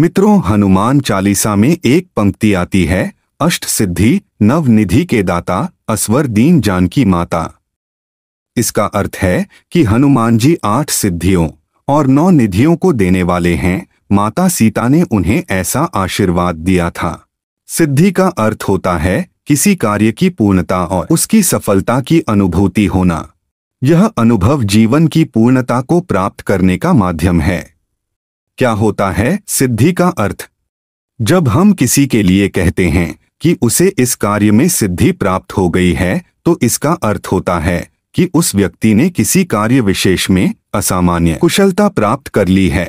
मित्रों हनुमान चालीसा में एक पंक्ति आती है अष्ट सिद्धि नव निधि के दाता असवर दीन जानकी माता इसका अर्थ है कि हनुमान जी आठ सिद्धियों और नौ निधियों को देने वाले हैं माता सीता ने उन्हें ऐसा आशीर्वाद दिया था सिद्धि का अर्थ होता है किसी कार्य की पूर्णता और उसकी सफलता की अनुभूति होना यह अनुभव जीवन की पूर्णता को प्राप्त करने का माध्यम है क्या होता है सिद्धि का अर्थ जब हम किसी के लिए कहते हैं कि उसे इस कार्य में सिद्धि प्राप्त हो गई है तो इसका अर्थ होता है कि उस व्यक्ति ने किसी कार्य विशेष में असामान्य कुशलता प्राप्त कर ली है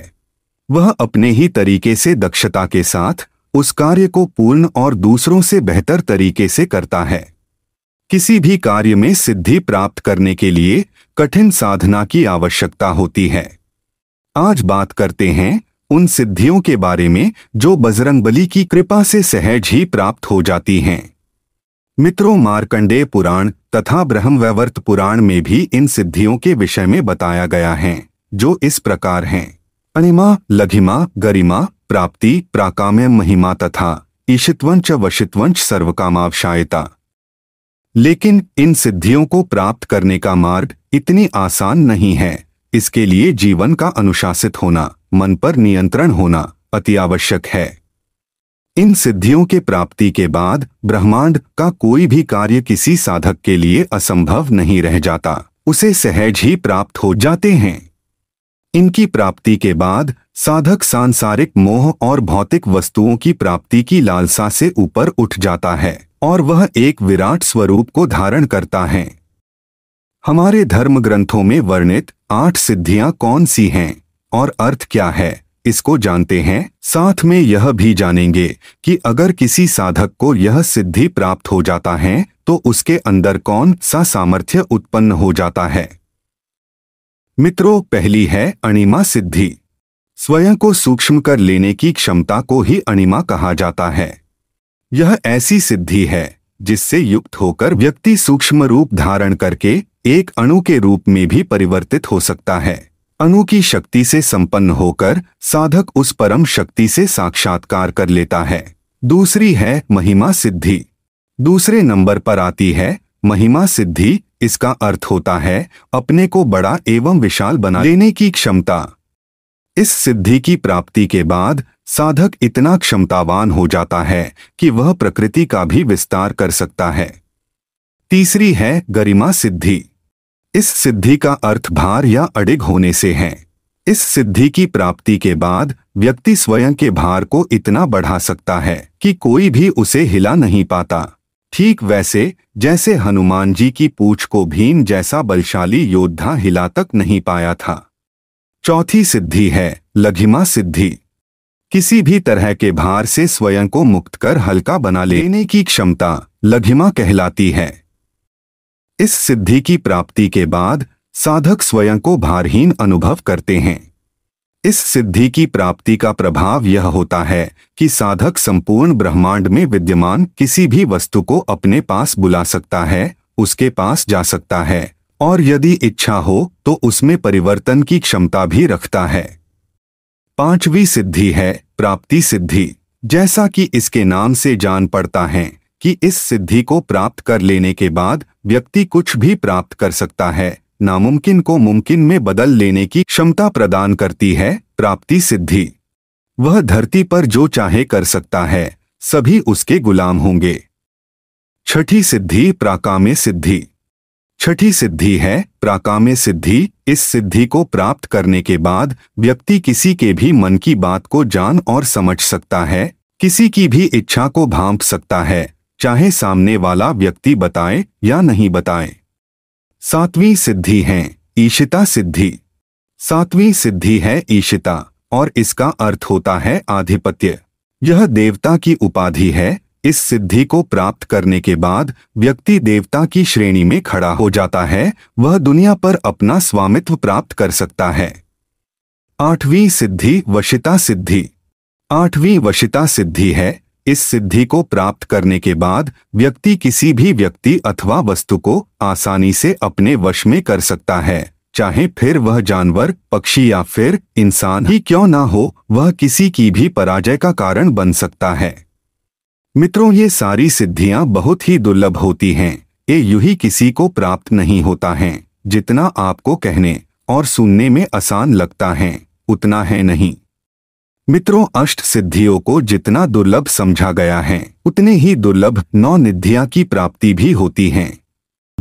वह अपने ही तरीके से दक्षता के साथ उस कार्य को पूर्ण और दूसरों से बेहतर तरीके से करता है किसी भी कार्य में सिद्धि प्राप्त करने के लिए कठिन साधना की आवश्यकता होती है आज बात करते हैं उन सिद्धियों के बारे में जो बजरंग की कृपा से सहज ही प्राप्त हो जाती हैं मित्रों मारकंडे पुराण तथा ब्रह्मवैवर्त पुराण में भी इन सिद्धियों के विषय में बताया गया है जो इस प्रकार हैं अनिमा लघिमा गरिमा प्राप्ति प्राकाम्य महिमा तथा ईशितवंश वशितवंश सर्व कामावशायता लेकिन इन सिद्धियों को प्राप्त करने का मार्ग इतनी आसान नहीं है इसके लिए जीवन का अनुशासित होना मन पर नियंत्रण होना अति आवश्यक है इन सिद्धियों के प्राप्ति के बाद ब्रह्मांड का कोई भी कार्य किसी साधक के लिए असंभव नहीं रह जाता उसे सहज ही प्राप्त हो जाते हैं इनकी प्राप्ति के बाद साधक सांसारिक मोह और भौतिक वस्तुओं की प्राप्ति की लालसा से ऊपर उठ जाता है और वह एक विराट स्वरूप को धारण करता है हमारे धर्म ग्रंथों में वर्णित आठ सिद्धियां कौन सी हैं और अर्थ क्या है इसको जानते हैं साथ में यह भी जानेंगे कि अगर किसी साधक को यह सिद्धि प्राप्त हो जाता है तो उसके अंदर कौन सा सामर्थ्य उत्पन्न हो जाता है मित्रों पहली है अणिमा सिद्धि स्वयं को सूक्ष्म कर लेने की क्षमता को ही अणिमा कहा जाता है यह ऐसी सिद्धि है जिससे युक्त होकर व्यक्ति सूक्ष्म रूप धारण करके एक अणु के रूप में भी परिवर्तित हो सकता है अणु की शक्ति से संपन्न होकर साधक उस परम शक्ति से साक्षात्कार कर लेता है दूसरी है महिमा सिद्धि दूसरे नंबर पर आती है महिमा सिद्धि इसका अर्थ होता है अपने को बड़ा एवं विशाल बना लेने की क्षमता इस सिद्धि की प्राप्ति के बाद साधक इतना क्षमतावान हो जाता है कि वह प्रकृति का भी विस्तार कर सकता है तीसरी है गरिमा सिद्धि इस सिद्धि का अर्थ भार या अडिग होने से है इस सिद्धि की प्राप्ति के बाद व्यक्ति स्वयं के भार को इतना बढ़ा सकता है कि कोई भी उसे हिला नहीं पाता ठीक वैसे जैसे हनुमान जी की पूछ को भीम जैसा बलशाली योद्धा हिला तक नहीं पाया था चौथी सिद्धि है लघिमा सिद्धि किसी भी तरह के भार से स्वयं को मुक्त कर हल्का बना लेने की क्षमता लघिमा कहलाती है इस सिद्धि की प्राप्ति के बाद साधक स्वयं को भारहीन अनुभव करते हैं इस सिद्धि की प्राप्ति का प्रभाव यह होता है कि साधक संपूर्ण ब्रह्मांड में विद्यमान किसी भी वस्तु को अपने पास बुला सकता है उसके पास जा सकता है और यदि इच्छा हो तो उसमें परिवर्तन की क्षमता भी रखता है पांचवी सिद्धि है प्राप्ति सिद्धि जैसा कि इसके नाम से जान पड़ता है कि इस सिद्धि को प्राप्त कर लेने के बाद व्यक्ति कुछ भी प्राप्त कर सकता है नामुमकिन को मुमकिन में बदल लेने की क्षमता प्रदान करती है प्राप्ति सिद्धि वह धरती पर जो चाहे कर सकता है सभी उसके गुलाम होंगे छठी सिद्धि प्राकाम्य सिद्धि छठी सिद्धि है प्राकाम्य सिद्धि इस सिद्धि को प्राप्त करने के बाद व्यक्ति किसी के भी मन की बात को जान और समझ सकता है किसी की भी इच्छा को भांप सकता है चाहे सामने वाला व्यक्ति बताए या नहीं बताए सातवीं सिद्धि है ईशिता सिद्धि सातवीं सिद्धि है ईशिता और इसका अर्थ होता है आधिपत्य यह देवता की उपाधि है इस सिद्धि को प्राप्त करने के बाद व्यक्ति देवता की श्रेणी में खड़ा हो जाता है वह दुनिया पर अपना स्वामित्व प्राप्त कर सकता है आठवीं सिद्धि वशिता सिद्धि आठवीं वशिता सिद्धि है इस सिद्धि को प्राप्त करने के बाद व्यक्ति किसी भी व्यक्ति अथवा वस्तु को आसानी से अपने वश में कर सकता है चाहे फिर वह जानवर पक्षी या फिर इंसान ही क्यों ना हो वह किसी की भी पराजय का कारण बन सकता है मित्रों ये सारी सिद्धियां बहुत ही दुर्लभ होती हैं ये यू ही किसी को प्राप्त नहीं होता है जितना आपको कहने और सुनने में आसान लगता है उतना है नहीं मित्रों अष्ट सिद्धियों को जितना दुर्लभ समझा गया है उतने ही दुर्लभ नौ निधिया की प्राप्ति भी होती है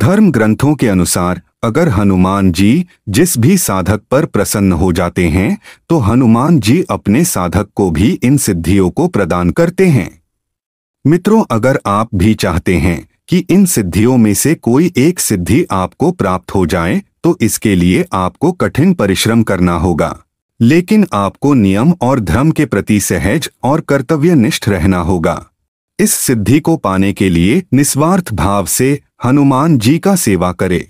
धर्म ग्रंथों के अनुसार अगर हनुमान जी जिस भी साधक पर प्रसन्न हो जाते हैं तो हनुमान जी अपने साधक को भी इन सिद्धियों को प्रदान करते हैं मित्रों अगर आप भी चाहते हैं कि इन सिद्धियों में से कोई एक सिद्धि आपको प्राप्त हो जाए तो इसके लिए आपको कठिन परिश्रम करना होगा लेकिन आपको नियम और धर्म के प्रति सहज और कर्तव्यनिष्ठ रहना होगा इस सिद्धि को पाने के लिए निस्वार्थ भाव से हनुमान जी का सेवा करें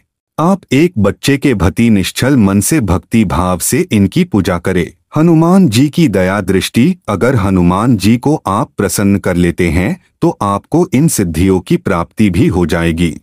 आप एक बच्चे के भति निश्चल मन से भक्ति भाव से इनकी पूजा करें हनुमान जी की दया दृष्टि अगर हनुमान जी को आप प्रसन्न कर लेते हैं तो आपको इन सिद्धियों की प्राप्ति भी हो जाएगी